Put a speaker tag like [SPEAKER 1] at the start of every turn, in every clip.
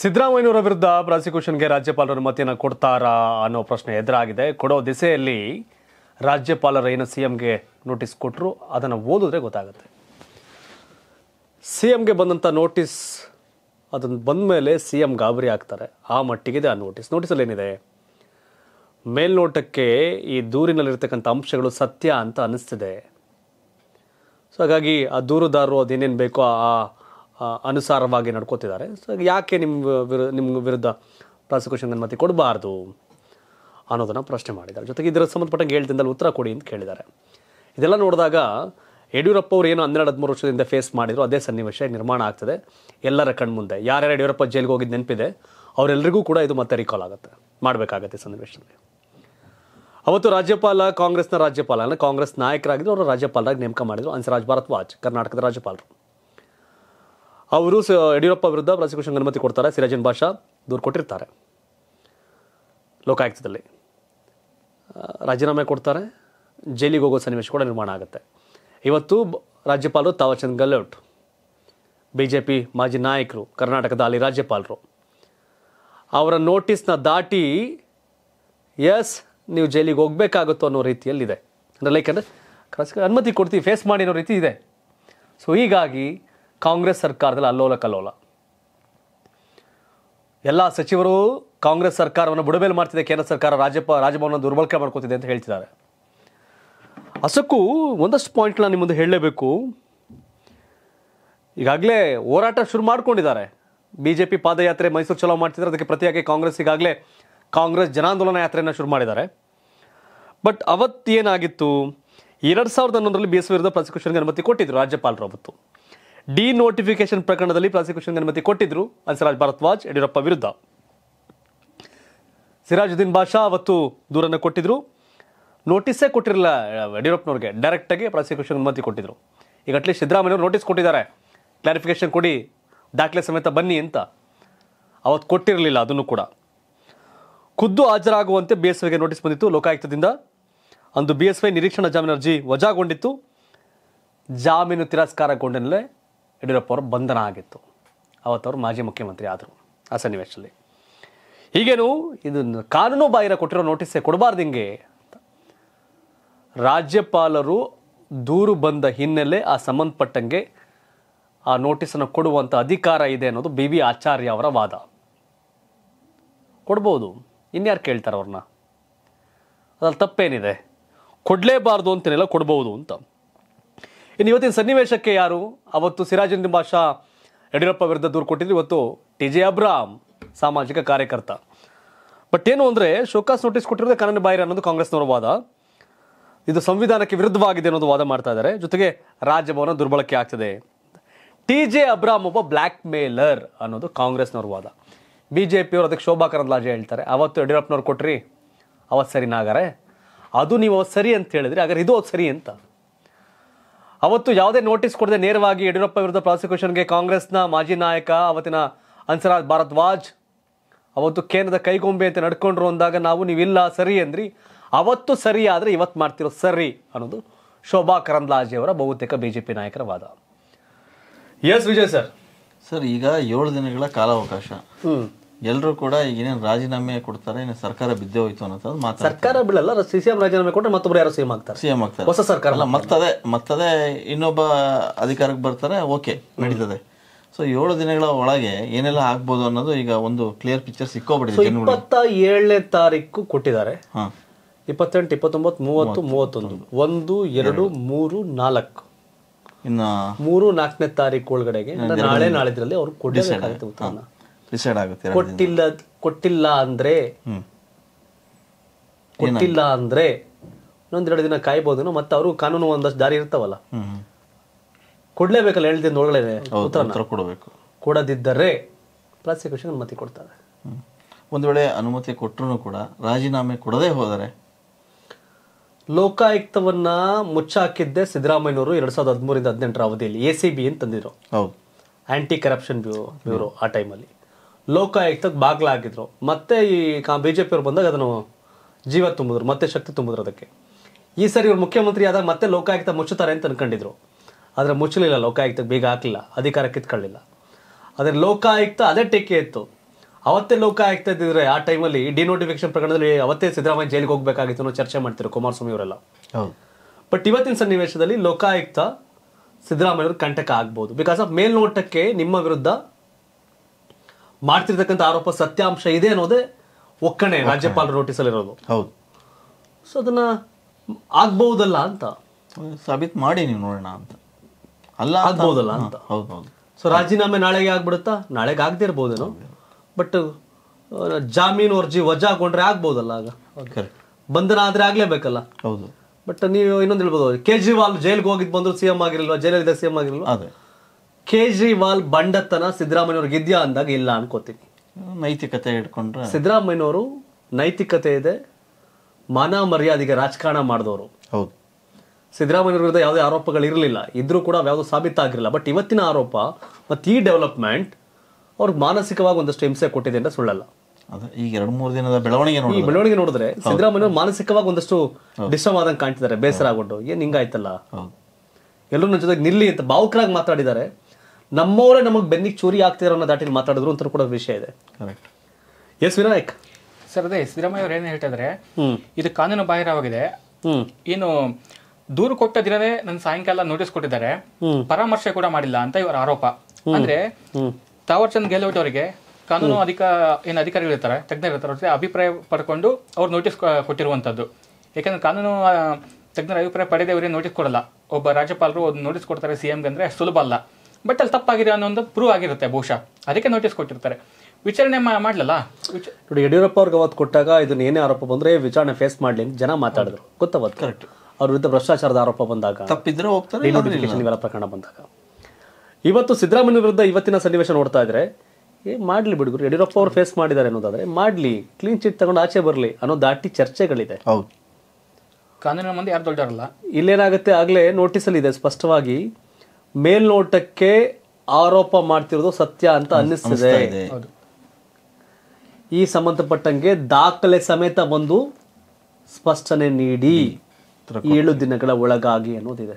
[SPEAKER 1] ಸಿದ್ದರಾಮಯ್ಯನವರ ವಿರುದ್ಧ ಪ್ರಾಸಿಕ್ಯೂಷನ್ಗೆ ರಾಜ್ಯಪಾಲರ ಮತಿಯನ್ನು ಕೊಡ್ತಾರಾ ಅನ್ನೋ ಪ್ರಶ್ನೆ ಎದುರಾಗಿದೆ ಕೊಡೋ ದಿಸೆಯಲ್ಲಿ ರಾಜ್ಯಪಾಲರ ಏನು ಸಿ ಎಂಗೆ ನೋಟಿಸ್ ಕೊಟ್ಟರು ಅದನ್ನು ಓದಿದ್ರೆ ಗೊತ್ತಾಗುತ್ತೆ ಸಿ ಎಂಗೆ ಬಂದಂಥ ನೋಟಿಸ್ ಅದನ್ನು ಬಂದ ಮೇಲೆ ಸಿ ಎಂ ಗಾಬರಿ ಆಗ್ತಾರೆ ಆ ಮಟ್ಟಿಗಿದೆ ಆ ನೋಟಿಸ್ ನೋಟಿಸಲ್ಲಿ ಏನಿದೆ ಮೇಲ್ನೋಟಕ್ಕೆ ಈ ದೂರಿನಲ್ಲಿರ್ತಕ್ಕಂಥ ಅಂಶಗಳು ಸತ್ಯ ಅಂತ ಅನ್ನಿಸ್ತಿದೆ ಸೊ ಹಾಗಾಗಿ ಆ ದೂರುದಾರರು ಅದೇನೇನು ಬೇಕೋ ಆ ಅನುಸಾರವಾಗಿ ನಡ್ಕೋತಿದ್ದಾರೆ ಸೊ ಯಾಕೆ ನಿಮ್ಮ ವಿರು ನಿಮ್ಮ ವಿರುದ್ಧ ಪ್ರಾಸಿಕ್ಯೂಷನ್ ಅನುಮತಿ ಕೊಡಬಾರ್ದು ಅನ್ನೋದನ್ನು ಪ್ರಶ್ನೆ ಮಾಡಿದ್ದಾರೆ ಜೊತೆಗೆ ಇದರ ಸಂಬಂಧಪಟ್ಟಂಗೆ ಹೇಳ್ತಿದ್ದಲ್ಲಿ ಉತ್ತರ ಕೊಡಿ ಅಂತ ಕೇಳಿದ್ದಾರೆ ಇದೆಲ್ಲ ನೋಡಿದಾಗ ಯಡಿಯೂರಪ್ಪ ಅವರು ಏನು ಹನ್ನೆರಡು ಹದಿಮೂರು ವರ್ಷದಿಂದ ಫೇಸ್ ಮಾಡಿದ್ರು ಅದೇ ಸನ್ನಿವೇಶ ನಿರ್ಮಾಣ ಆಗ್ತದೆ ಎಲ್ಲರ ಕಣ್ಮುಂದೆ ಯಾರ್ಯಾರು ಯಡಿಯೂರಪ್ಪ ಜೈಲಿಗೆ ಹೋಗಿದ್ದು ನೆನಪಿದೆ ಅವರೆಲ್ಲರಿಗೂ ಕೂಡ ಇದು ಮತ್ತೆ ರೀಕಾಲ್ ಆಗುತ್ತೆ ಮಾಡಬೇಕಾಗತ್ತೆ ಸನ್ನಿವೇಶದಲ್ಲಿ ಅವತ್ತು ರಾಜ್ಯಪಾಲ ಕಾಂಗ್ರೆಸ್ನ ರಾಜ್ಯಪಾಲನ ಕಾಂಗ್ರೆಸ್ ನಾಯಕರಾಗಿದ್ದರು ಅವರು ರಾಜ್ಯಪಾಲರಾಗಿ ನೇಮಕ ಮಾಡಿದರು ಭಾರತ್ ವಾಚ್ ಕರ್ನಾಟಕದ ರಾಜ್ಯಪಾಲರು ಅವರು ಯಡಿಯೂರಪ್ಪ ವಿರುದ್ಧ ಪ್ರಾಸಿಕ್ಯೂಷನ್ ಅನುಮತಿ ಕೊಡ್ತಾರೆ ಸಿರಾಜನ್ ಭಾಷಾ ದೂರು ಕೊಟ್ಟಿರ್ತಾರೆ ಲೋಕಾಯುಕ್ತದಲ್ಲಿ ರಾಜೀನಾಮೆ ಕೊಡ್ತಾರೆ ಜೈಲಿಗೆ ಹೋಗೋ ಸನ್ನಿವೇಶ ಕೂಡ ನಿರ್ಮಾಣ ಆಗುತ್ತೆ ಇವತ್ತು ರಾಜ್ಯಪಾಲರು Thaawarchand Gehlot B J P ಮಾಜಿ ನಾಯಕರು ಕರ್ನಾಟಕದ ಅಲ್ಲಿ ರಾಜ್ಯಪಾಲರು ಅವರ ನೋಟಿಸ್ನ ದಾಟಿ ಎಸ್ ನೀವು ಜೈಲಿಗೆ ಹೋಗಬೇಕಾಗುತ್ತೋ ಅನ್ನೋ ರೀತಿಯಲ್ಲಿದೆ ಅಂದರೆ ಲೈಕ್ ಅಂದರೆ ಅನುಮತಿ ಕೊಡ್ತೀವಿ ಫೇಸ್ ಮಾಡಿ ಅನ್ನೋ ರೀತಿ ಇದೆ ಸೊ ಹೀಗಾಗಿ ಕಾಂಗ್ರೆಸ್ ಸರ್ಕಾರದಲ್ಲಿ ಅಲ್ಲೋಲ ಕಲ್ಲೋಲ ಎಲ್ಲ ಸಚಿವರು ಕಾಂಗ್ರೆಸ್ ಸರ್ಕಾರವನ್ನು ಬುಡಮೇಲೆ ಮಾಡ್ತಿದೆ ಕೇಂದ್ರ ಸರ್ಕಾರ ರಾಜ್ಯಪ ರಾಜಭವನ ದುರ್ಬಳಕೆ ಮಾಡ್ಕೋತಿದೆ ಅಂತ ಹೇಳ್ತಿದ್ದಾರೆ ಅಸಕ್ಕೂ ಒಂದಷ್ಟು ಪಾಯಿಂಟ್ನ ನಿಮ್ಮ ಮುಂದೆ ಹೇಳಲೇಬೇಕು ಈಗಾಗಲೇ ಹೋರಾಟ ಶುರು ಮಾಡಿಕೊಂಡಿದ್ದಾರೆ ಬಿ ಜೆ ಪಿ ಪಾದಯಾತ್ರೆ ಮೈಸೂರು ಚಲೋ ಮಾಡ್ತಿದ್ದಾರೆ ಅದಕ್ಕೆ ಪ್ರತಿಯಾಗಿ ಕಾಂಗ್ರೆಸ್ ಈಗಾಗಲೇ ಕಾಂಗ್ರೆಸ್ ಜನಾಂದೋಲನ ಯಾತ್ರೆಯನ್ನು ಶುರು ಮಾಡಿದ್ದಾರೆ ಬಟ್ ಅವತ್ತೇನಾಗಿತ್ತು ಎರಡು ಸಾವಿರದ ಹನ್ನೊಂದರಲ್ಲಿ ಬಿ ಎಸ್ ವಿರುದ್ಧ ಪ್ರಾಸಿಕ್ಯೂಷನ್ಗೆ ಅನುಮತಿ ಕೊಟ್ಟಿದ್ದರು ರಾಜ್ಯಪಾಲರು ಅವತ್ತು ಡಿ ನೋಟಿಫಿಕೇಶನ್ ಪ್ರಕರಣದಲ್ಲಿ ಪ್ರಾಸಿಕ್ಯೂಷನ್ಗೆ ಅನುಮತಿ ಕೊಟ್ಟಿದ್ರು ಹನ್ಸರಾಜ್ ಭಾರದ್ವಾಜ್ ಯಡಿಯೂರಪ್ಪ ವಿರುದ್ಧ ಸಿರಾಜುದ್ದೀನ್ ಬಾಷಾ ಅವತ್ತು ದೂರನ್ನು ಕೊಟ್ಟಿದ್ರು ನೋಟಿಸೇ ಕೊಟ್ಟಿರಲಿಲ್ಲ ಯಡಿಯೂರಪ್ಪನವ್ರಿಗೆ ಡೈರೆಕ್ಟಾಗಿ ಪ್ರಾಸಿಕ್ಯೂಷನ್ ಅನುಮತಿ ಕೊಟ್ಟಿದ್ರು ಈಗ ಅಟ್ಲೀಸ್ಟ್ ಸಿದ್ದರಾಮಯ್ಯವ್ರು ನೋಟಿಸ್ ಕೊಟ್ಟಿದ್ದಾರೆ ಕ್ಲಾರಿಫಿಕೇಶನ್ ಕೊಡಿ ದಾಖಲೆ ಸಮೇತ ಬನ್ನಿ ಅಂತ ಅವತ್ತು ಕೊಟ್ಟಿರಲಿಲ್ಲ ಅದನ್ನು ಕೂಡ ಖುದ್ದು ಹಾಜರಾಗುವಂತೆ ಬಿ ಎಸ್ ವೈಗೆ ನೋಟಿಸ್ ಬಂದಿತ್ತು ಲೋಕಾಯುಕ್ತದಿಂದ ಅಂದು ಬಿ ಎಸ್ ವೈ ನಿರೀಕ್ಷಣಾ ಜಾಮೀನು ಅರ್ಜಿ ವಜಾಗೊಂಡಿತ್ತು ಜಾಮೀನು ತಿರಸ್ಕಾರಗೊಂಡನಲ್ಲೇ ಯಡಿಯೂರಪ್ಪ ಅವರ ಬಂಧನ ಆಗಿತ್ತು ಅವತ್ತವರು ಮಾಜಿ ಮುಖ್ಯಮಂತ್ರಿ ಆದರು ಆ ಸನ್ನಿವೇಶದಲ್ಲಿ ಹೀಗೇನು ಇದನ್ನು ಕಾನೂನು ಬಾಹಿರ ಕೊಟ್ಟಿರೋ ನೋಟಿಸೇ ಕೊಡಬಾರ್ದು ಹಿಂಗೆ ರಾಜ್ಯಪಾಲರು ದೂರು ಬಂದ ಹಿನ್ನೆಲೆ ಆ ಸಂಬಂಧಪಟ್ಟಂಗೆ ಆ ನೋಟಿಸನ್ನು ಕೊಡುವಂಥ ಅಧಿಕಾರ ಇದೆ ಅನ್ನೋದು ಬಿ ವಿ ಆಚಾರ್ಯ ಅವರ ವಾದ ಕೊಡ್ಬೋದು ಇನ್ಯಾರು ಕೇಳ್ತಾರೆ ಅವ್ರನ್ನ ಅದ್ರಲ್ಲಿ ತಪ್ಪೇನಿದೆ ಕೊಡಲೇಬಾರ್ದು ಅಂತೇನೆಲ್ಲ ಕೊಡ್ಬೋದು ಅಂತ ಇನ್ನು ಇವತ್ತಿನ ಸನ್ನಿವೇಶಕ್ಕೆ ಯಾರು ಅವತ್ತು ಸಿರಾಜಿನ್ ಬಾಷಾ ಯಡಿಯೂರಪ್ಪ ವಿರುದ್ಧ ದೂರು ಕೊಟ್ಟಿದ್ರು ಇವತ್ತು ಟಿ ಜೆ ಅಬ್ರಾಮ್ ಸಾಮಾಜಿಕ ಕಾರ್ಯಕರ್ತ ಬಟ್ ಏನು ಅಂದರೆ ಶೋಕಾಸ್ ನೋಟಿಸ್ ಕೊಟ್ಟಿರೋದೆ ಕನ್ನಡ ಬಾಹಿರ ಅನ್ನೋದು ಕಾಂಗ್ರೆಸ್ನವರ ವಾದ ಇದು ಸಂವಿಧಾನಕ್ಕೆ ವಿರುದ್ಧವಾಗಿದೆ ಅನ್ನೋದು ವಾದ ಮಾಡ್ತಾ ಇದ್ದಾರೆ ಜೊತೆಗೆ ರಾಜ್ಯಭವನ ದುರ್ಬಳಕೆ ಆಗ್ತದೆ ಟಿ ಜೆ ಅಬ್ರಾಮ್ ಒಬ್ಬ ಬ್ಲ್ಯಾಕ್ ಮೇಲರ್ ಅನ್ನೋದು ಕಾಂಗ್ರೆಸ್ನವ್ರ ವಾದ ಬಿ ಜೆ ಪಿಯವರು ಅದಕ್ಕೆ ಶೋಭಾ ಕರಂದ್ಲಾಜೆ ಹೇಳ್ತಾರೆ ಅವತ್ತು ಯಡಿಯೂರಪ್ಪನವ್ರು ಕೊಟ್ರಿ ಅವತ್ತು ಸರಿನಾಗಾರೆ ಅದು ನೀವು ಅವತ್ತು ಸರಿ ಅಂತ ಹೇಳಿದ್ರಿ ಹಾಗಾದ್ರೆ ಇದು ಸರಿ ಅಂತ ಅವತ್ತು ಯಾವುದೇ ನೋಟಿಸ್ ಕೊಡದೆ ನೇರವಾಗಿ ಯಡಿಯೂರಪ್ಪ ವಿರುದ್ಧ ಪ್ರಾಸಿಕ್ಯೂಷನ್ಗೆ ಕಾಂಗ್ರೆಸ್ನ ಮಾಜಿ ನಾಯಕ ಅವತ್ತಿನ ಹನ್ಸರಾಜ್ ಭಾರದ್ವಾಜ್ ಅವತ್ತು ಕೇಂದ್ರದ ಕೈಗೊಂಬೆ ಅಂತ ನಡ್ಕೊಂಡ್ರು ಅಂದಾಗ ನಾವು ನೀವಿಲ್ಲ ಸರಿ ಅಂದ್ರಿ ಅವತ್ತು ಸರಿ ಆದರೆ ಇವತ್ತು ಮಾಡ್ತಿರೋ ಸರಿ ಅನ್ನೋದು ಶೋಭಾ ಕರಂದ್ಲಾಜೆಯವರ ಬಹುತೇಕ ಬಿಜೆಪಿ ನಾಯಕರ
[SPEAKER 2] ವಾದ ಎಸ್ ವಿಜಯ್ ಸರ್ ಸರ್ ಈಗ ಏಳು ದಿನಗಳ ಕಾಲಾವಕಾಶ ಎಲ್ಲರೂ ಕೂಡ ಈಗ ಈಗಿನೇನು ರಾಜೀನಾಮೆ ಕೊಡ್ತಾರೆ ಸರ್ಕಾರ ಬಿದ್ದೇ ಹೋಯ್ತು ಅನ್ನೋದು ಮಾತು ಸರ್ಕಾರ ಬಿಡಲ್ಲ
[SPEAKER 1] ಸಿಎಂ ರಾಜೀನಾಮೆ ಕೊಟ್ಟರೆ ಮತ್ತೊಬ್ರು ಯಾರು ಸಿಎಂ ಆಗ್ತಾರೆ
[SPEAKER 2] ಸಿಎಂ ಆಗ್ತಾರೆ ಹೊಸ ಸರ್ಕಾರ ಅಲ್ಲ ಮತ್ತದೇ ಮತ್ತದೇ ಇನ್ನೊಬ್ಬ ಅಧಿಕಾರಕ್ಕೆ ಬರ್ತಾರೆ ಓಕೆ ನಡೀತದೆ ಸೊ ಏಳು ದಿನಗಳ ಒಳಗೆ ಏನೆಲ್ಲ ಆಗ್ಬೋದು ಅನ್ನೋದು ಈಗ ಒಂದು ಕ್ಲಿಯರ್ ಪಿಕ್ಚರ್ ಸಿಕ್ಕೋಬಿಟ್ಟಿದೆ ಇಪ್ಪತ್ತ
[SPEAKER 1] ಏಳನೇ ತಾರೀಕು ಕೊಟ್ಟಿದ್ದಾರೆ ಇಪ್ಪತ್ತೆಂಟು ಇಪ್ಪತ್ತೊಂಬತ್ತು ಮೂವತ್ತು
[SPEAKER 2] ಮೂವತ್ತೊಂದು ಒಂದು ಎರಡು
[SPEAKER 1] ಮೂರು ನಾಲ್ಕು ಇನ್ನು ಮೂರು ನಾಲ್ಕನೇ ತಾರೀಕು ಒಳಗಡೆಗೆ ನಾಳೆ ನಾಳಿದ್ರಲ್ಲಿ ಅವ್ರು ಕೊಡಿಸ್ತಾರೆ
[SPEAKER 2] ಡಿಸೈಡ್ ಆಗುತ್ತೆ ಕೊಟ್ಟಿಲ್ಲ
[SPEAKER 1] ಕೊಟ್ಟಿಲ್ಲ ಅಂದ್ರೆ ಕೊಟ್ಟಿಲ್ಲ ಅಂದ್ರೆ ಇನ್ನೊಂದೆರಡು ದಿನ ಕಾಯ್ಬೋದು ಮತ್ತೆ ಅವರು ಕಾನೂನು ಒಂದಷ್ಟು ದಾರಿ ಇರ್ತಾವಲ್ಲ
[SPEAKER 2] ಕೊಡ್ಲೇಬೇಕಲ್ಲ ಹೇಳ್ದಿಂದ ಒಳಗಡೆ ಉತ್ತರ ಕೊಡಬೇಕು ಕೊಡದಿದ್ದರೆ ಪ್ರಾಸಿಕ್ಯೂಷನ್ ಅನುಮತಿ ಕೊಡ್ತಾರೆ ಒಂದು ವೇಳೆ ಅನುಮತಿ ಕೊಟ್ಟರು ಕೂಡ ರಾಜೀನಾಮೆ ಕೊಡದೇ ಹೋದರೆ ಲೋಕಾಯುಕ್ತವನ್ನ ಮುಚ್ಚಾಕಿದ್ದೆ ಸಿದ್ದರಾಮಯ್ಯನವರು ಎರಡ್ ಸಾವಿರದ ಹದಿಮೂರಿಂದ ಹದಿನೆಂಟರ
[SPEAKER 1] ಅವಧಿಯಲ್ಲಿ ಎ ಸಿ ಬಿ ಅಂತ ತಂದಿದ್ರು ಆಂಟಿ ಕರಪ್ಷನ್ ಬ್ಯೂರೋ ಆ ಟೈಮಲ್ಲಿ ಲೋಕಾಯುಕ್ತಕ್ಕೆ ಬಾಗ್ಲಾಗಿದ್ರು ಮತ್ತೆ ಈ ಕಾ ಬಿ ಜೆ ಪಿಯವ್ರು ಬಂದಾಗ ಅದನ್ನು ಜೀವ ತುಂಬಿದ್ರು ಮತ್ತೆ ಶಕ್ತಿ ತುಂಬಿದ್ರು ಅದಕ್ಕೆ ಈ ಸರಿ ಇವರು ಮುಖ್ಯಮಂತ್ರಿ ಆದಾಗ ಮತ್ತೆ ಲೋಕಾಯುಕ್ತ ಮುಚ್ಚುತ್ತಾರೆ ಅಂತ ಅನ್ಕೊಂಡಿದ್ರು ಆದರೆ ಮುಚ್ಚಲಿಲ್ಲ ಲೋಕಾಯುಕ್ತಕ್ಕೆ ಬೇಗ ಹಾಕಲಿಲ್ಲ ಅಧಿಕಾರ ಕಿತ್ಕೊಳ್ಳಿಲ್ಲ ಆದರೆ ಲೋಕಾಯುಕ್ತ ಅದೇ ಟೇಕೆ ಇತ್ತು ಅವತ್ತೇ ಲೋಕಾಯುಕ್ತ ಇದ್ದಿದ್ರೆ ಆ ಟೈಮಲ್ಲಿ ನೋಟಿಫಿಕೇಶನ್ ಪ್ರಕರಣದಲ್ಲಿ ಅವತ್ತೇ ಸಿದ್ದರಾಮಯ್ಯ ಜೈಲಿಗೆ ಹೋಗಬೇಕಾಗಿತ್ತು ಅನ್ನೋ ಚರ್ಚೆ ಮಾಡ್ತಿದ್ರು ಕುಮಾರಸ್ವಾಮಿ ಅವರೆಲ್ಲ ಬಟ್ ಇವತ್ತಿನ ಸನ್ನಿವೇಶದಲ್ಲಿ ಲೋಕಾಯುಕ್ತ ಸಿದ್ದರಾಮಯ್ಯವ್ರ ಕಂಟಕ ಆಗ್ಬೋದು ಬಿಕಾಸ್ ಆಫ್ ಮೇಲ್ನೋಟಕ್ಕೆ ನಿಮ್ಮ ವಿರುದ್ಧ ಮಾಡ್ತಿರ್ತಕ್ಕಂಥ ಆರೋಪ ಸತ್ಯಾಂಶ ಇದೆ ಅನ್ನೋದೇ ಒಕ್ಕಣೆ ರಾಜ್ಯಪಾಲರ ಇರೋದು ಹೌದು ಸೊ ಅದನ್ನ
[SPEAKER 2] ಆಗ್ಬಹುದಲ್ಲ ಅಂತ ಸಾಬೀತು ಮಾಡಿ ನೀವು ನೋಡೋಣ ಅಂತ
[SPEAKER 1] ಅಲ್ಲ ಆಗ್ಬಹುದಲ್ಲ ಅಂತ ಹೌದೌದು ಸೊ ರಾಜೀನಾಮೆ ನಾಳೆಗೆ ಆಗ್ಬಿಡುತ್ತಾ ನಾಳೆಗೆ ಆಗದಿರ್ಬೋದೇನೋ ಬಟ್ ಜಾಮೀನು ಅರ್ಜಿ ಹಾಕೊಂಡ್ರೆ ಆಗ್ಬೋದಲ್ಲ ಆಗ ಬಂಧನ ಆದ್ರೆ ಆಗ್ಲೇಬೇಕಲ್ಲ ಹೌದು ಬಟ್ ನೀವು ಇನ್ನೊಂದು ಹೇಳ್ಬೋದು ಕೇಜ್ರಿವಾಲ್ ಜೈಲ್ಗೆ ಹೋಗಿದ್ ಬಂದ್ರು ಎಂ ಆಗಿರಲ್ವಾ ಜೈಲಲ್ಲಿದ್ದ ಎಂ ಆಗಿರಲ್ವಾ ಅದೇ ಕೇಜ್ರಿವಾಲ್ ಬಂಡತನ ಸಿದ್ದರಾಮಯ್ಯವ್ರಿಗೆ ಇದೆಯಾ ಅಂದಾಗ ಇಲ್ಲ ಅನ್ಕೋತೀನಿ ನೈತಿಕತೆ ಹಿಡ್ಕೊಂಡ್ರೆ ಸಿದ್ದರಾಮಯ್ಯವರು ನೈತಿಕತೆ ಇದೆ ಮಾನ ಮರ್ಯಾದೆಗೆ ರಾಜಕಾರಣ ಮಾಡಿದವರು ಹೌದು ಸಿದ್ದರಾಮಯ್ಯ ವಿರುದ್ಧ ಯಾವುದೇ ಇರಲಿಲ್ಲ ಇದ್ರೂ ಕೂಡ ಯಾವುದೂ ಸಾಬೀತಾಗಿರಲಿಲ್ಲ ಬಟ್ ಇವತ್ತಿನ ಆರೋಪ ಮತ್ತು ಈ ಡೆವಲಪ್ಮೆಂಟ್ ಅವ್ರಿಗೆ ಮಾನಸಿಕವಾಗಿ ಒಂದಷ್ಟು ಹಿಂಸೆ ಕೊಟ್ಟಿದೆ ಅಂತ ಸುಳ್ಳಲ್ಲ ಈಗ ಎರಡು ಮೂರು ದಿನದ ಬೆಳವಣಿಗೆ ನೋಡಿ ಬೆಳವಣಿಗೆ ನೋಡಿದ್ರೆ ಸಿದ್ದರಾಮಯ್ಯ ಮಾನಸಿಕವಾಗಿ ಒಂದಷ್ಟು ಡಿಸ್ಟರ್ಬ್ ಆದಂಗೆ ಕಾಣ್ತಿದ್ದಾರೆ ಬೇಸರ ಆಗೊಂಡು ಏನು ಹಿಂಗಾಯ್ತಲ್ಲ ಎಲ್ಲರೂ ನನ್ನ ಜೊತೆಗೆ ನಿಲ್ಲಿ ಅಂತ ಭಾವುಕರಾಗಿ ಮಾತಾಡಿದ್ದಾರೆ ನಮ್ಮವರೇ ನಮಗೆ ಬೆನ್ನಿಗೆ ಚೂರಿ ಆಗ್ತಿರೋ ಅನ್ನೋ ದಾಟಿಲಿ ಮಾತಾಡಿದ್ರು ಅಂತ ಕೂಡ ವಿಷಯ ಇದೆ ಎಸ್ ವಿನಾಯಕ್ ಸರ್ ಅದೇ ಸಿದ್ದರಾಮಯ್ಯ ಅವ್ರು ಏನು ಹೇಳ್ತಿದ್ರೆ ಇದು ಕಾನೂನು ಬಾಹಿರವಾಗಿದೆ ಏನು ದೂರು ಕೊಟ್ಟ ದಿನವೇ ನನ್ನ ಸಾಯಂಕಾಲ ನೋಟಿಸ್ ಕೊಟ್ಟಿದ್ದಾರೆ ಪರಾಮರ್ಶೆ ಕೂಡ ಮಾಡಿಲ್ಲ ಅಂತ ಇವರ ಆರೋಪ ಅಂದ್ರೆ ತಾವರ್ ಚಂದ್ ಗೆಹ್ಲೋಟ್ ಅವರಿಗೆ ಕಾನೂನು ಅಧಿಕ ಏನು ಅಧಿಕಾರಿಗಳಿರ್ತಾರೆ ತಜ್ಞರಿರ್ತಾರೆ ಅವ್ರ ಅಭಿಪ್ರಾಯ ಪಡ್ಕೊಂಡು ಅವ್ರು ನೋಟಿಸ್ ಕೊಟ್ಟಿರುವಂತದ್ದು ಯಾಕಂದ್ರೆ ಕಾನೂನು ತಜ್ಞರ ಅಭಿಪ್ರಾಯ ಪಡೆದೇ ಅವರೇ ನೋಟಿಸ್ ಕೊಡಲ್ಲ ಒಬ್ಬ ರಾಜ್ಯಪಾಲರು ನೋಟಿಸ್ ಕೊಡ್ತಾರೆ ಸಿ ಎಂಗೆ
[SPEAKER 2] ಅಂದ್ರೆ ಸುಲಭ ಅಲ್ಲ ಬಟ್ ಅಲ್ಲಿ ತಪ್ಪಾಗಿದೆ ಅನ್ನೋ ಒಂದು ಪ್ರೂವ್ ಆಗಿರುತ್ತೆ ಬಹುಶಃ ಅದಕ್ಕೆ ನೋಟಿಸ್ ಕೊಟ್ಟಿರ್ತಾರೆ ವಿಚಾರಣೆ ಮಾಡ್ಲಲ್ಲ
[SPEAKER 1] ನೋಡಿ ಯಡಿಯೂರಪ್ಪ ಅವ್ರಿಗೆ ಅವತ್ತು ಕೊಟ್ಟಾಗ ಇದನ್ನ ಏನೇ ಆರೋಪ ಬಂದ್ರೆ ವಿಚಾರಣೆ ಫೇಸ್ ಮಾಡ್ಲಿ ಜನ ಮಾತಾಡಿದ್ರು ಗೊತ್ತಾವತ್ತು ಕರೆಕ್ಟ್ ಅವ್ರ ವಿರುದ್ಧ ಭ್ರಷ್ಟಾಚಾರದ ಆರೋಪ ಬಂದಾಗ ತಪ್ಪಿದ್ರೆ ಹೋಗ್ತಾರೆ ಇವೆಲ್ಲ ಪ್ರಕರಣ ಬಂದಾಗ ಇವತ್ತು ಸಿದ್ದರಾಮಯ್ಯ ವಿರುದ್ಧ ಇವತ್ತಿನ ಸನ್ನಿವೇಶ ನೋಡ್ತಾ ಇದ್ರೆ ಏ ಮಾಡ್ಲಿ ಬಿಡುಗರು ಯಡಿಯೂರಪ್ಪ ಅವ್ರು ಫೇಸ್ ಮಾಡಿದ್ದಾರೆ ಅನ್ನೋದಾದ್ರೆ ಮಾಡ್ಲಿ ಕ್ಲೀನ್ ಚಿಟ್ ತಗೊಂಡು ಆಚೆ ಬರಲಿ ಅನ್ನೋ ದಾಟಿ ಚರ್ಚೆಗಳಿದೆ ಹೌದು
[SPEAKER 2] ಕಾನೂನಿನ ಮುಂದೆ ಯಾರು ದೊಡ್ಡರಲ್ಲ
[SPEAKER 1] ಇಲ್ಲೇನಾಗುತ್ತೆ ಆಗಲೇ ನೋಟಿಸಲ್ಲಿದೆ ಇದೆ ಸ್ಪಷ್ಟವಾಗಿ ಮೇಲ್ನೋಟಕ್ಕೆ ಆರೋಪ ಮಾಡ್ತಿರೋದು ಸತ್ಯ ಅಂತ ಅನ್ನಿಸ್ತಿದೆ ಈ ಸಂಬಂಧಪಟ್ಟಂಗೆ ದಾಖಲೆ ಸಮೇತ ಬಂದು ಸ್ಪಷ್ಟನೆ ನೀಡಿ ಏಳು ದಿನಗಳ ಒಳಗಾಗಿ ಅನ್ನೋದಿದೆ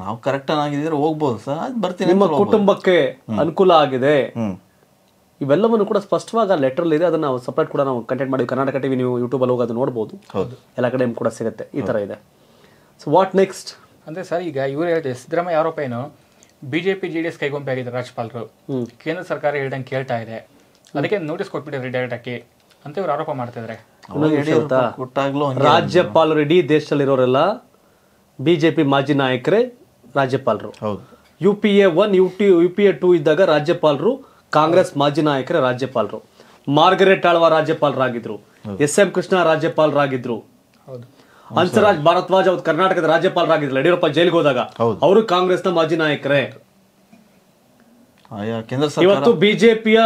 [SPEAKER 1] ನಾವು ಕರೆಕ್ಟ್ ಆಗಿದ್ರೆ ಹೋಗ್ಬೋದು ಸರ್ ಬರ್ತೀನಿ ನಿಮ್ಮ ಕುಟುಂಬಕ್ಕೆ ಅನುಕೂಲ ಆಗಿದೆ ಇವೆಲ್ಲವನ್ನು ಕೂಡ ಸ್ಪಷ್ಟವಾಗಿ ಆ ಲೆಟರ್ ಇದೆ ಅದನ್ನ ಸಪ್ರೇಟ್ ಕೂಡ ನಾವು ಕಂಟೆಂಟ್ ಮಾಡಿ ಕರ್ನಾಟಕ ಟಿವಿ ನೀವು ಯೂಟ್ಯೂಬ್ ಅಲ್ಲಿ ಹೋಗೋದು ನೋಡಬಹುದು ಎಲ್ಲ ಕಡೆ ಕೂಡ ಸಿಗುತ್ತೆ ಈ ತರ ಇದೆ ಸೊ ವಾಟ್ ನೆಕ್ಸ್ಟ್ ಅಂದ್ರೆ ಸರ್ ಈಗ ಇವ್ರು ಹೇಳ್ತಾರೆ ಸಿದ್ದರಾಮಯ್ಯ ಆರೋಪ ಏನು ಬಿಜೆಪಿ ಜೆ ಡಿ ಎಸ್ ಕೈಗೊಂಬೆ ಆಗಿದೆ ರಾಜ್ಯಪಾಲರು ಕೇಂದ್ರ ಸರ್ಕಾರ ಹೇಳ್ದಂಗೆ ಕೇಳ್ತಾ ಇದೆ ಅದಕ್ಕೆ ನೋಟಿಸ್ ಕೊಟ್ಬಿಟ್ಟಿದ್ರೆ ಡೈರೆಕ್ಟ್ ಆಗಿ ಅಂತ ಇವ್ರು ಆರೋಪ ಮಾಡ್ತಿದ್ರೆ ರಾಜ್ಯಪಾಲರು ಇಡೀ ದೇಶದಲ್ಲಿ ಬಿಜೆಪಿ ಬಿಜೆಪಿ ಮಾಜಿ ನಾಯಕರೇ ರಾಜ್ಯಪಾಲರು U P A one U T U P A two ಇದ್ದಾಗ ರಾಜ್ಯಪಾಲರು ಕಾಂಗ್ರೆಸ್ ಮಾಜಿ ನಾಯಕರೇ ರಾಜ್ಯಪಾಲರು ಮಾರ್ಗರೇಟ್ ಆಳ್ವ ರಾಜ್ಯಪಾಲರಾಗಿದ್ರು ಎಸ್ ಎಂ ಕೃಷ್ಣ ರಾಜ್ಯಪಾಲರಾಗಿದ್ರು ಹಂಸರಾಜ್ ಭಾರದ್ವಾಜ್ ಅವ್ರು ಕರ್ನಾಟಕದ ರಾಜ್ಯಪಾಲರಾಗಿದ್ರು ಯಡಿಯೂರಪ್ಪ ಜೈಲಿಗೆ ಹೋದಾಗ ಅವರು ಕಾಂಗ್ರೆಸ್ನ ಮಾಜಿ ನಾಯಕರೇ ಇವತ್ತು ಬಿಜೆಪಿಯ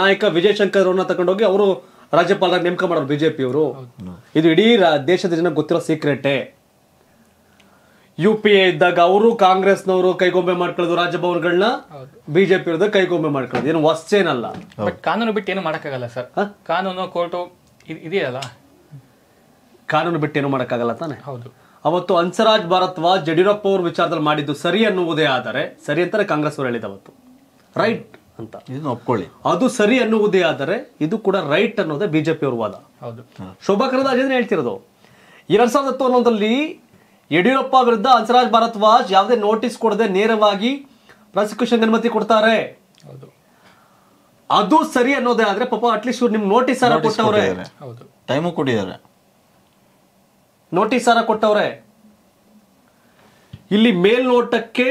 [SPEAKER 1] ನಾಯಕ ವಿಜಯ್ ಶಂಕರ್ ಅವ್ರನ್ನ ತಗೊಂಡೋಗಿ ಅವರು ರಾಜ್ಯಪಾಲರ ನೇಮಕ ಮಾಡೋರು ಅವರು ಇದು ಇಡೀ ದೇಶದ ಜನ ಗೊತ್ತಿರೋ ಸೀಕ್ರೆಟ್ ಯು ಪಿ ಎ ಇದ್ದಾಗ ಅವರು ಕಾಂಗ್ರೆಸ್ನವರು ಕೈಗೊಂಬೆ ಮಾಡ್ಕೊಳ್ಳೋದು ರಾಜ್ಯಭವನಗಳನ್ನ ಬಿಜೆಪಿ ಇರೋದು ಕೈಗೊಂಬೆ ಮಾಡ್ಕೊಳ್ಳೋದು ಏನು ವಸ್ತೇನಲ್ಲ ಕಾನೂನು ಬಿಟ್ಟು ಏನು ಮಾಡಕ್ಕಾಗಲ್ಲ ಸರ್ ಕಾನೂನು ಕೋರ್ಟು ಇದೆಯಲ್ಲ ಕಾನೂನು ಬಿಟ್ಟು ಏನು ಮಾಡೋಕ್ಕಾಗಲ್ಲ ತಾನೆ ಹೌದು ಅವತ್ತು ಹಂಸರಾಜ್ ಭಾರತ್ವಾಜ್ ಯಡಿಯೂರಪ್ಪ ಅವ್ರ ವಿಚಾರದಲ್ಲಿ ಮಾಡಿದ್ದು ಸರಿ ಅನ್ನುವುದೇ ಆದರೆ ಸರಿ ಅಂತಾನೆ ಕಾಂಗ್ರೆಸ್ ಅವರು ಹೇಳಿದ ಅವತ್ತು ರೈಟ್
[SPEAKER 2] ಅಂತ ಒಪ್ಕೊಳ್ಳಿ
[SPEAKER 1] ಅದು ಸರಿ ಅನ್ನುವುದೇ ಆದರೆ ಇದು ಕೂಡ ರೈಟ್ ಅನ್ನೋದೇ ಬಿಜೆಪಿ ಅವರ ವಾದ ಹೌದು ಶೋಭಾ ಕರಂದಾಜೆ ಹೇಳ್ತಿರೋದು ಎರಡ್ ಸಾವಿರದ ಹತ್ತೊಂದರಲ್ಲಿ ಯಡಿಯೂರಪ್ಪ ವಿರುದ್ಧ ಹಂಸರಾಜ್ ಭಾರತ್ವಾಜ್ ಯಾವುದೇ ನೋಟಿಸ್ ಕೊಡದೆ ನೇರವಾಗಿ ಪ್ರಾಸಿಕ್ಯೂಷನ್ ಅನುಮತಿ ಕೊಡ್ತಾರೆ ಅದು ಸರಿ ಅನ್ನೋದೇ ಆದ್ರೆ ಪಾಪ ಅಟ್ಲೀಸ್ಟ್ ನಿಮ್ ನೋಟಿಸ್ ಕೊಟ್ಟವ್ರೆ ಟೈಮು ಕೊಟ್ಟಿದ್ದಾರೆ ನೋಟಿಸನ್ನ ಕೊಟ್ಟವ್ರೆ ಇಲ್ಲಿ ಮೇಲ್ನೋಟಕ್ಕೆ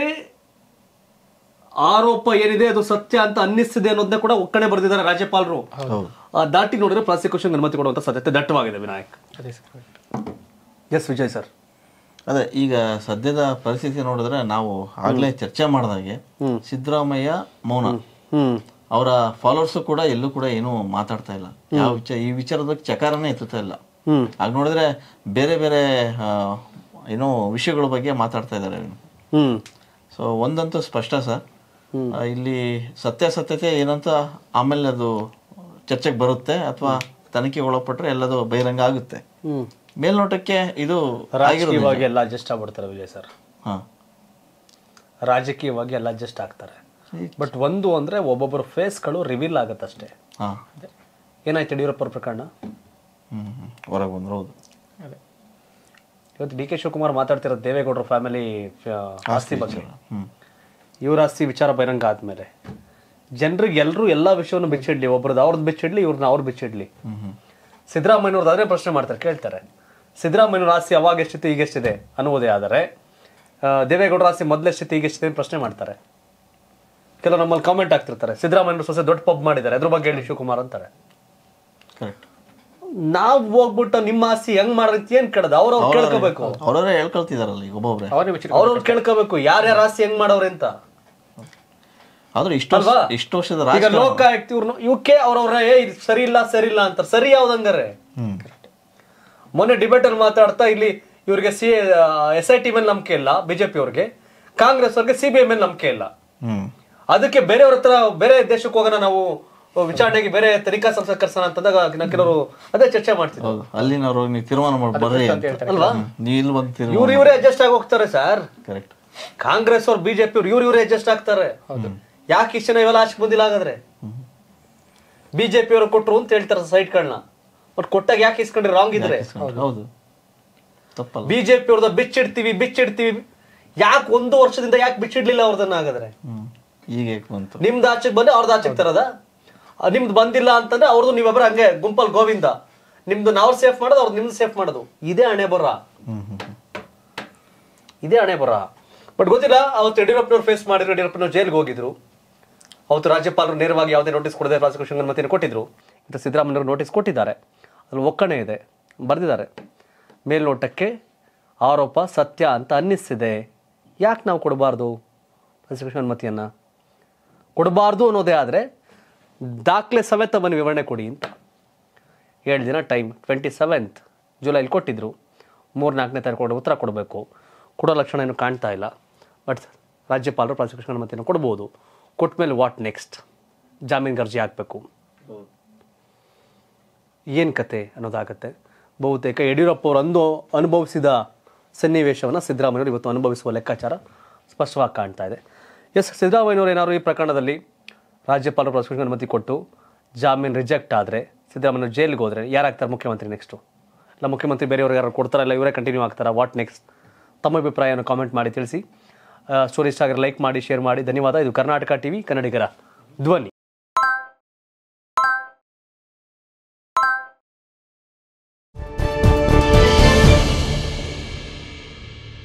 [SPEAKER 1] ಆರೋಪ ಏನಿದೆ ಅದು ಸತ್ಯ ಅಂತ ಅನ್ನಿಸ್ತಿದೆ ಅನ್ನೋದನ್ನ ಕೂಡ ಒಕ್ಕಣೆ ಬರೆದಿದ್ದಾರೆ ರಾಜ್ಯಪಾಲರು ದಾಟಿ ನೋಡಿದ್ರೆ ಪ್ರಾಸಿಕ್ಯೂಷನ್ ಅನುಮತಿ ಕೊಡುವಂತ ಸಾಧ್ಯತೆ
[SPEAKER 2] ದಟ್ಟವಾಗಿದೆ ವಿನಾಯಕ್ ಎಸ್ ವಿಜಯ್ ಸರ್ ಅದೇ ಈಗ ಸದ್ಯದ ಪರಿಸ್ಥಿತಿ ನೋಡಿದ್ರೆ ನಾವು ಆಗ್ಲೇ ಚರ್ಚೆ ಮಾಡಿದಾಗೆ ಸಿದ್ದರಾಮಯ್ಯ ಮೌನ ಅವರ ಫಾಲೋವರ್ಸ್ ಕೂಡ ಎಲ್ಲೂ ಕೂಡ ಏನು ಮಾತಾಡ್ತಾ ಇಲ್ಲ ಯಾವ ವಿಚಾರ ಈ ವಿಚಾರದ ಚಕಾರನೇ ಎತ್ತುತ್ತಾ ಇಲ್ಲ ಆಗ ನೋಡಿದ್ರೆ ಬೇರೆ ಬೇರೆ ಏನೋ ವಿಷಯಗಳ ಬಗ್ಗೆ ಮಾತಾಡ್ತಾ ಇದ್ದಾರೆ ಸೊ ಒಂದಂತೂ ಸ್ಪಷ್ಟ ಸರ್ ಇಲ್ಲಿ ಸತ್ಯಾಸತ್ಯತೆ ಏನಂತ ಆಮೇಲೆ ಅದು ಚರ್ಚೆಗೆ ಬರುತ್ತೆ ಅಥವಾ ತನಿಖೆಗೆ ಒಳಪಟ್ಟರೆ ಎಲ್ಲದು ಬಹಿರಂಗ ಆಗುತ್ತೆ ಮೇಲ್ನೋಟಕ್ಕೆ ಇದು ರಾಜಕೀಯವಾಗಿ
[SPEAKER 1] ಎಲ್ಲ ಅಡ್ಜಸ್ಟ್ ಆಗ್ಬಿಡ್ತಾರೆ ವಿಜಯ್ ಸರ್ ಹಾ ರಾಜಕೀಯವಾಗಿ ಎಲ್ಲ ಅಡ್ಜಸ್ಟ್ ಆಗ್ತಾರೆ ಬಟ್ ಒಂದು ಅಂದ್ರೆ ಒಬ್ಬೊಬ್ಬರ ಫೇಸ್ಗಳು ರಿವೀಲ್ ಆಗುತ್ತೆ ಅಷ್ಟೇ ಏನಾಯ್ತು ಯಡಿಯೂರಪ್ಪ ಪ್ರಕರಣ
[SPEAKER 2] ಹೊರಗೆ ಬಂದ್ರು ಹೌದು ಅದೇ
[SPEAKER 1] ಇವತ್ತು ಡಿ ಕೆ ಶಿವಕುಮಾರ್ ಮಾತಾಡ್ತಿರೋ ದೇವೇಗೌಡರ ಫ್ಯಾಮಿಲಿ ಆಸ್ತಿ ಬಗ್ಗೆ ಇವರ ಆಸ್ತಿ ವಿಚಾರ ಬಹಿರಂಗ ಆದ್ಮೇಲೆ ಜನರಿಗೆ ಎಲ್ಲರೂ ಎಲ್ಲ ವಿಷಯವನ್ನು ಬಿಚ್ಚಿಡ್ಲಿ ಒಬ್ರದ್ದು ಅವ್ರದ್ದು ಬಿಚ್ಚಿಡ್ಲಿ ಇವ್ರನ್ನ ಅವ್ರು ಬಿಚ್ಚಿಡ್ಲಿ ಸಿದ್ದರಾಮಯ್ಯವ್ರದ್ದು ಅದೇ ಪ್ರಶ್ನೆ ಮಾಡ್ತಾರೆ ಕೇಳ್ತಾರೆ ಸಿದ್ದರಾಮಯ್ಯವ್ರ ಆಸ್ತಿ ಅವಾಗ ಎಷ್ಟಿತ್ತು ಈಗ ಎಷ್ಟಿದೆ ಅನ್ನುವುದೇ ಆದರೆ ದೇವೇಗೌಡರ ಆಸ್ತಿ ಮೊದಲೆಷ್ಟಿತ್ತು ಈಗ ಎಷ್ಟಿದೆ ಪ್ರಶ್ನೆ ಮಾಡ್ತಾರೆ ಕೆಲವು ನಮ್ಮಲ್ಲಿ ಕಾಮೆಂಟ್ ಆಗ್ತಿರ್ತಾರೆ ಸಿದ್ದರಾಮಯ್ಯವ್ರ ಸೊಸೆ ದೊಡ್ಡ ಪಬ್ ಮಾಡಿದ್ದಾರೆ ಅದ್ರ ಬಗ್ಗೆ ಹೇಳಿ ಶಿವಕುಮಾರ್ ಅಂತಾರೆ ನಾವ್ ಹೋಗ್ಬಿಟ್ಟು ನಿಮ್ಮ ಆಸ್ತಿ ಹೆಂಗ್ ಮಾಡ್ರಿ ಏನ್ ಕೇಳದ ಅವ್ರ ಅವ್ರು ಕೇಳ್ಕೋಬೇಕು
[SPEAKER 2] ಅವ್ರವ್ರೇ ಹೇಳ್ಕೊಳ್ತಿದಾರಲ್ಲ ಈಗ ಒಬ್ಬೊಬ್ರೆ ಅವ್ರವ್ರು
[SPEAKER 1] ಕೇಳ್ಕೋಬೇಕು ಯಾರ್ಯಾರ ಆಸ್ತಿ ಹೆಂಗ್ ಮಾಡವ್ರೆ ಅಂತ
[SPEAKER 2] ಆದ್ರೆ ಇಷ್ಟ ಇಷ್ಟು ವರ್ಷದ ಈಗ ಲೋಕ
[SPEAKER 1] ಆಕ್ತಿ ಇವಕ್ಕೆ ಅವ್ರವ್ರ ಏ ಸರಿ ಇಲ್ಲ ಸರಿ ಇಲ್ಲ ಅಂತಾರೆ ಸರಿ ಯಾವ್ದಂಗಾರೆ ಮೊನ್ನೆ ಡಿಬೇಟ್ ಅಲ್ಲಿ ಮಾತಾಡ್ತಾ ಇಲ್ಲಿ ಇವ್ರಿಗೆ ಸಿ ಎಸ್ ಐ ಟಿ ಮೇಲೆ ನಂಬಿಕೆ ಇಲ್ಲ ಬಿಜೆಪಿ ಅವ್ರಿಗೆ ಕಾಂಗ್ರೆಸ್ ಅವ್ರಿಗೆ ಸಿ ಬಿ ಐ ಮೇಲೆ ನಂಬಿಕೆ ಇಲ್ಲ ಅದಕ್ಕೆ ಬೇರೆಯವ್ರ ಹತ್ರ ಬೇರೆ ದೇಶಕ್ಕೆ ಹೋಗೋಣ ನಾವು ವಿಚಾರಣೆಗೆ ಬೇರೆ ತನಿಖಾ ಸಂಸ್ಥೆ ಕರ್ಸೋಣ ಅಂತಂದಾಗ ಕೆಲವರು ಅದೇ ಚರ್ಚೆ ಮಾಡ್ತಿದ್ರು
[SPEAKER 2] ನಾವು ನೀವು ತೀರ್ಮಾನ ಮಾಡಿ ಬರ್ರಿ ಅಲ್ವಾ ಇವ್ರು
[SPEAKER 1] ಇವರೇ ಅಡ್ಜಸ್ಟ್ ಆಗಿ ಹೋಗ್ತಾರೆ ಸರ್ ಕರೆಕ್ಟ್ ಕಾಂಗ್ರೆಸ್ ಅವ್ರು ಬಿಜೆಪಿ ಅವ್ರು ಇವ್ರು ಇವರೇ ಅಡ್ಜಸ್ಟ್ ಆಗ್ತಾರೆ ಯಾಕೆ ಇಷ್ಟ ಇವೆಲ್ಲ ಆಚೆ ಬಂದಿಲ್ಲ ಹಾಗಾದ್ರೆ ಬಿಜೆಪಿ ಅವರು ಕೊಟ್ರು ಅಂತ ಹೇಳ್ತಾರೆ ಸೈಟ್ ಗಳನ್ನ ಬಟ್ ಕೊಟ್ಟಾಗ ಯಾಕೆ ಇಸ್ಕೊಂಡ್ರಿ ರಾಂಗ್ ಇದ್ರೆ ಹೌದು ಬಿಜೆಪಿ ಅವ್ರದ್ದು ಬಿಚ್ಚಿಡ್ತೀವಿ ಬಿಚ್ಚಿಡ್ತೀವಿ ಯಾಕೆ ಒಂದು ವರ್ಷದಿಂದ ಯಾಕೆ ಬಿಚ್ಚಿಡ್ಲಿಲ್ಲ ಅವ್ರದನ್ನ ಹಾಗಾದ್ರೆ ಈಗ ನಿಮ್ದು ಆಚೆಗೆ ಬಂದ್ರೆ ಅವ್ರದ್ದು ಆಚೆಗೆ ತರದ ನಿಮ್ದು ಬಂದಿಲ್ಲ ಅಂತಂದ್ರೆ ಅವ್ರದ್ದು ನೀವೊಬ್ಬರ ಹಂಗೆ ಗುಂಪಲ್ ಗೋವಿಂದ ನಿಮ್ದು ನಾವು ಸೇಫ್ ಮಾಡೋದು ಅವ್ರು ನಿಮ್ದು ಸೇಫ್ ಮಾಡೋದು ಇದೇ ಹಣೆ ಬರ ಇದೇ ಹಣೆ ಬರ ಬಟ್ ಗೊತ್ತಿಲ್ಲ ಅವತ್ತು ಯಡಿಯೂರಪ್ಪನವ್ರು ಫೇಸ್ ಮಾಡಿದ್ರು ಯಡಿಯೂರಪ್ಪನವ್ರು ಜೈಲಿಗೆ ಹೋಗಿದ್ರು ಅವತ್ತು ರಾಜ್ಯಪಾಲರು ನೇರವಾಗಿ ಯಾವುದೇ ನೋಟಿಸ್ ಕೊಡದೆ ರಾಜಕೃಷ್ಣ ಮತ್ತೆ ಕೊಟ್ಟಿದ್ರು ಇಂಥ ಸಿದ್ದರಾಮಯ್ಯವರು ನೋಟಿಸ್ ಕೊಟ್ಟಿದ್ದಾರೆ ಅಲ್ಲಿ ಒಕ್ಕಣೆ ಇದೆ ಬರೆದಿದ್ದಾರೆ ಮೇಲ್ನೋಟಕ್ಕೆ ಆರೋಪ ಸತ್ಯ ಅಂತ ಅನ್ನಿಸ್ತಿದೆ ಯಾಕೆ ನಾವು ಕೊಡಬಾರ್ದು ರಾಜಕೃಷ್ಣ ಅನುಮತಿಯನ್ನು ಕೊಡಬಾರ್ದು ಅನ್ನೋದೇ ಆದರೆ ದಾಖಲೆ ಸಮೇತ ಮನೆ ವಿವರಣೆ ಕೊಡಿ ಅಂತ ಏಳು ದಿನ ಟೈಮ್ ಟ್ವೆಂಟಿ ಸೆವೆಂತ್ ಜುಲೈಲಿ ಕೊಟ್ಟಿದ್ದರು ಮೂರು ನಾಲ್ಕನೇ ತಾರೀಕು ಉತ್ತರ ಕೊಡಬೇಕು ಕೊಡೋ ಲಕ್ಷಣ ಏನು ಕಾಣ್ತಾ ಇಲ್ಲ ಬಟ್ ರಾಜ್ಯಪಾಲರು ಪ್ರಾಸಿಕ್ಯೂಷನ್ ಅನುಮತಿಯನ್ನು ಕೊಡ್ಬೋದು ಕೊಟ್ಟ ಮೇಲೆ ವಾಟ್ ನೆಕ್ಸ್ಟ್ ಜಾಮೀನು ಅರ್ಜಿ ಹಾಕಬೇಕು ಏನು ಕತೆ ಅನ್ನೋದಾಗತ್ತೆ ಬಹುತೇಕ ಯಡಿಯೂರಪ್ಪ ಅವರು ಅಂದು ಅನುಭವಿಸಿದ ಸನ್ನಿವೇಶವನ್ನು ಸಿದ್ದರಾಮಯ್ಯವರು ಇವತ್ತು ಅನುಭವಿಸುವ ಲೆಕ್ಕಾಚಾರ ಸ್ಪಷ್ಟವಾಗಿ ಕಾಣ್ತಾ ಇದೆ ಎಸ್ ಸಿದ್ದರಾಮಯ್ಯವರು ಏನಾದ್ರು ಈ ಪ್ರಕರಣದಲ್ಲಿ ರಾಜ್ಯಪಾಲರು ಪ್ರಾಸಿಕ್ಯೂಷನ್ ಅನುಮತಿ ಕೊಟ್ಟು ಜಾಮೀನು ರಿಜೆಕ್ಟ್ ಆದರೆ ಸಿದ್ದರಾಮಯ್ಯ ಜೈಲಿಗೆ ಹೋದರೆ ಯಾರಾಗ್ತಾರೆ ಮುಖ್ಯಮಂತ್ರಿ ನೆಕ್ಸ್ಟು ಇಲ್ಲ ಮುಖ್ಯಮಂತ್ರಿ ಬೇರೆಯವ್ರಿಗೆ ಯಾರು ಕೊಡ್ತಾರಲ್ಲ ಇಲ್ಲ ಇವರೇ ಕಂಟಿನ್ಯೂ ಆಗ್ತಾರ ವಾಟ್ ನೆಕ್ಸ್ಟ್ ತಮ್ಮ ಅಭಿಪ್ರಾಯವನ್ನು ಕಾಮೆಂಟ್ ಮಾಡಿ ತಿಳಿಸಿ ಸ್ಟೋರಿ ಇಷ್ಟ ಲೈಕ್ ಮಾಡಿ ಶೇರ್ ಮಾಡಿ ಧನ್ಯವಾದ ಇದು ಕರ್ನಾಟಕ ಟಿ ವಿ ಕನ್ನಡಿಗರ ಧ್ವನಿ